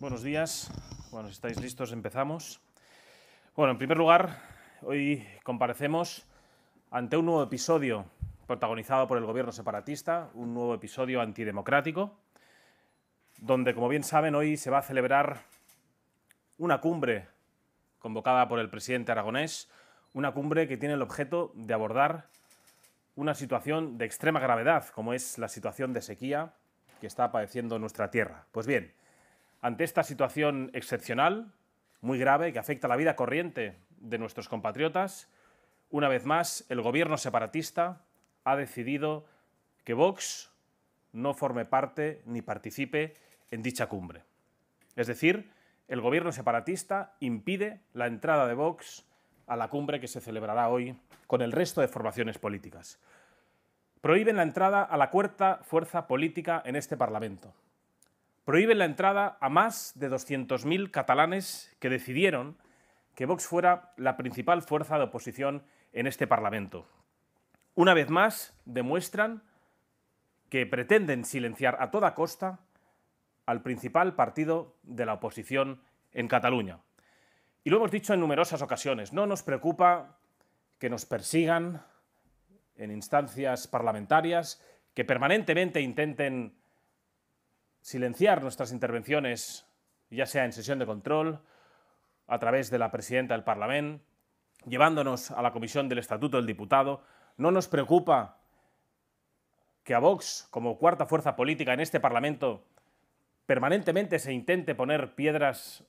Buenos días. Bueno, si estáis listos, empezamos. Bueno, en primer lugar, hoy comparecemos ante un nuevo episodio protagonizado por el gobierno separatista, un nuevo episodio antidemocrático, donde, como bien saben, hoy se va a celebrar una cumbre convocada por el presidente aragonés, una cumbre que tiene el objeto de abordar una situación de extrema gravedad, como es la situación de sequía que está padeciendo nuestra tierra. Pues bien, ante esta situación excepcional, muy grave, que afecta la vida corriente de nuestros compatriotas, una vez más el gobierno separatista ha decidido que Vox no forme parte ni participe en dicha cumbre. Es decir, el gobierno separatista impide la entrada de Vox a la cumbre que se celebrará hoy con el resto de formaciones políticas. Prohíben la entrada a la cuarta fuerza política en este Parlamento, prohíben la entrada a más de 200.000 catalanes que decidieron que Vox fuera la principal fuerza de oposición en este Parlamento. Una vez más, demuestran que pretenden silenciar a toda costa al principal partido de la oposición en Cataluña. Y lo hemos dicho en numerosas ocasiones, no nos preocupa que nos persigan en instancias parlamentarias, que permanentemente intenten silenciar nuestras intervenciones, ya sea en sesión de control, a través de la presidenta del Parlamento, llevándonos a la comisión del Estatuto del Diputado. No nos preocupa que a Vox, como cuarta fuerza política en este Parlamento, permanentemente se intente poner piedras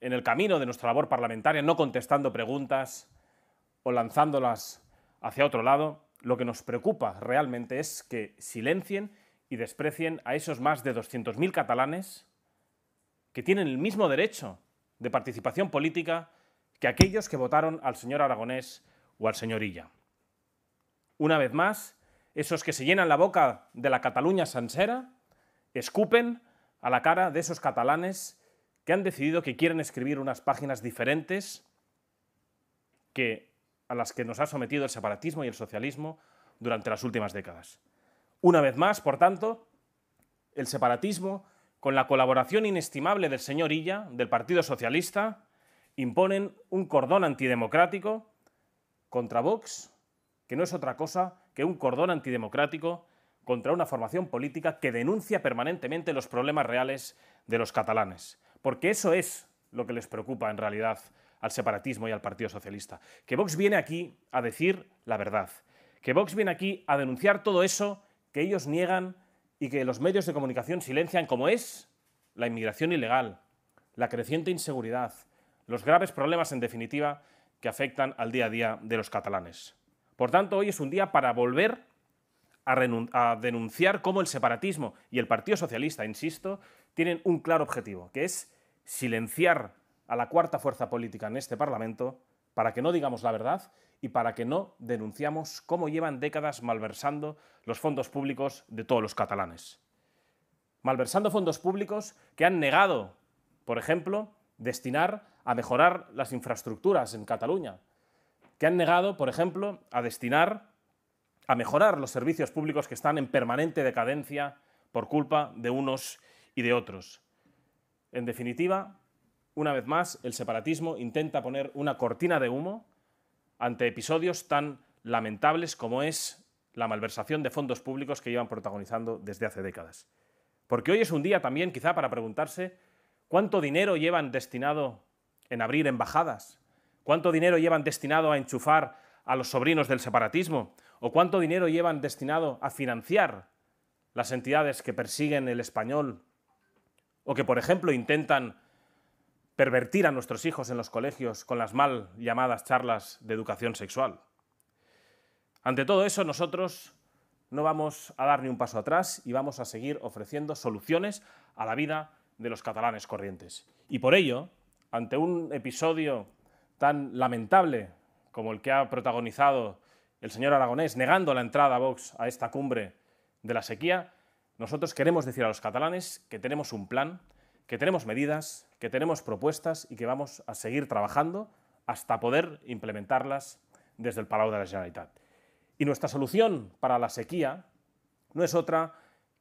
en el camino de nuestra labor parlamentaria, no contestando preguntas o lanzándolas hacia otro lado, lo que nos preocupa realmente es que silencien y desprecien a esos más de 200.000 catalanes que tienen el mismo derecho de participación política que aquellos que votaron al señor Aragonés o al señor Illa. Una vez más, esos que se llenan la boca de la Cataluña sansera escupen a la cara de esos catalanes que han decidido que quieren escribir unas páginas diferentes que a las que nos ha sometido el separatismo y el socialismo durante las últimas décadas. Una vez más, por tanto, el separatismo, con la colaboración inestimable del señor Illa, del Partido Socialista, imponen un cordón antidemocrático contra Vox, que no es otra cosa que un cordón antidemocrático contra una formación política que denuncia permanentemente los problemas reales de los catalanes. Porque eso es lo que les preocupa en realidad al separatismo y al Partido Socialista. Que Vox viene aquí a decir la verdad. Que Vox viene aquí a denunciar todo eso que ellos niegan y que los medios de comunicación silencian, como es la inmigración ilegal, la creciente inseguridad, los graves problemas, en definitiva, que afectan al día a día de los catalanes. Por tanto, hoy es un día para volver a, denunciar cómo el separatismo y el Partido Socialista, insisto, tienen un claro objetivo, que es silenciar a la cuarta fuerza política en este Parlamento para que no digamos la verdad y para que no denunciamos cómo llevan décadas malversando los fondos públicos de todos los catalanes. Malversando fondos públicos que han negado, por ejemplo, destinar a mejorar las infraestructuras en Cataluña, que han negado, por ejemplo, a destinar a mejorar los servicios públicos que están en permanente decadencia por culpa de unos y de otros. En definitiva, una vez más, el separatismo intenta poner una cortina de humo ante episodios tan lamentables como es la malversación de fondos públicos que llevan protagonizando desde hace décadas. Porque hoy es un día también quizá para preguntarse cuánto dinero llevan destinado en abrir embajadas, cuánto dinero llevan destinado a enchufar a los sobrinos del separatismo o cuánto dinero llevan destinado a financiar las entidades que persiguen el español o que, por ejemplo, intentan pervertir a nuestros hijos en los colegios con las mal llamadas charlas de educación sexual. Ante todo eso, nosotros no vamos a dar ni un paso atrás y vamos a seguir ofreciendo soluciones a la vida de los catalanes corrientes. Y por ello, ante un episodio tan lamentable como el que ha protagonizado el señor Aragonés, negando la entrada a Vox a esta cumbre de la sequía, nosotros queremos decir a los catalanes que tenemos un plan, que tenemos medidas, que tenemos propuestas y que vamos a seguir trabajando hasta poder implementarlas desde el Palau de la Generalitat. Y nuestra solución para la sequía no es otra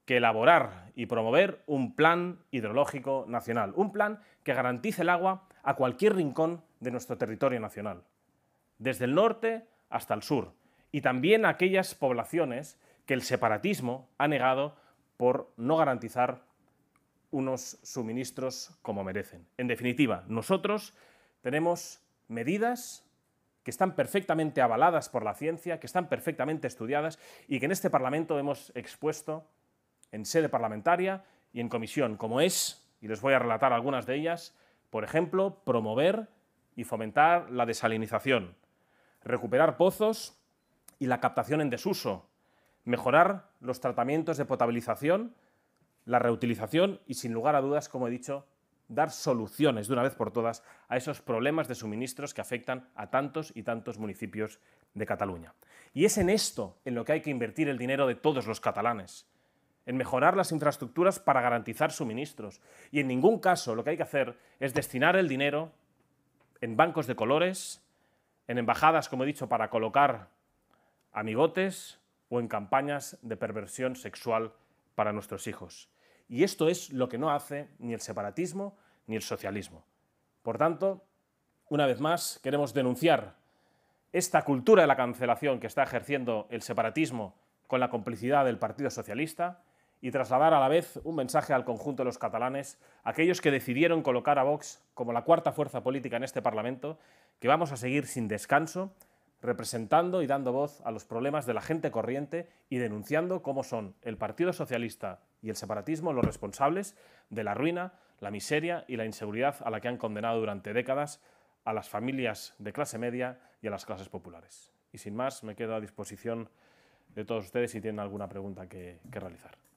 que elaborar y promover un plan hidrológico nacional, un plan que garantice el agua a cualquier rincón de nuestro territorio nacional, desde el norte hasta el sur, y también a aquellas poblaciones que el separatismo ha negado por no garantizar unos suministros como merecen. En definitiva, nosotros tenemos medidas que están perfectamente avaladas por la ciencia, que están perfectamente estudiadas y que en este Parlamento hemos expuesto en sede parlamentaria y en comisión, como es, y les voy a relatar algunas de ellas, por ejemplo, promover y fomentar la desalinización, recuperar pozos y la captación en desuso, mejorar los tratamientos de potabilización la reutilización y, sin lugar a dudas, como he dicho, dar soluciones de una vez por todas a esos problemas de suministros que afectan a tantos y tantos municipios de Cataluña. Y es en esto en lo que hay que invertir el dinero de todos los catalanes, en mejorar las infraestructuras para garantizar suministros. Y en ningún caso lo que hay que hacer es destinar el dinero en bancos de colores, en embajadas, como he dicho, para colocar amigotes o en campañas de perversión sexual para nuestros hijos. Y esto es lo que no hace ni el separatismo ni el socialismo. Por tanto, una vez más, queremos denunciar esta cultura de la cancelación que está ejerciendo el separatismo con la complicidad del Partido Socialista y trasladar a la vez un mensaje al conjunto de los catalanes, aquellos que decidieron colocar a Vox como la cuarta fuerza política en este Parlamento, que vamos a seguir sin descanso representando y dando voz a los problemas de la gente corriente y denunciando cómo son el Partido Socialista y el separatismo los responsables de la ruina, la miseria y la inseguridad a la que han condenado durante décadas a las familias de clase media y a las clases populares. Y sin más, me quedo a disposición de todos ustedes si tienen alguna pregunta que, realizar.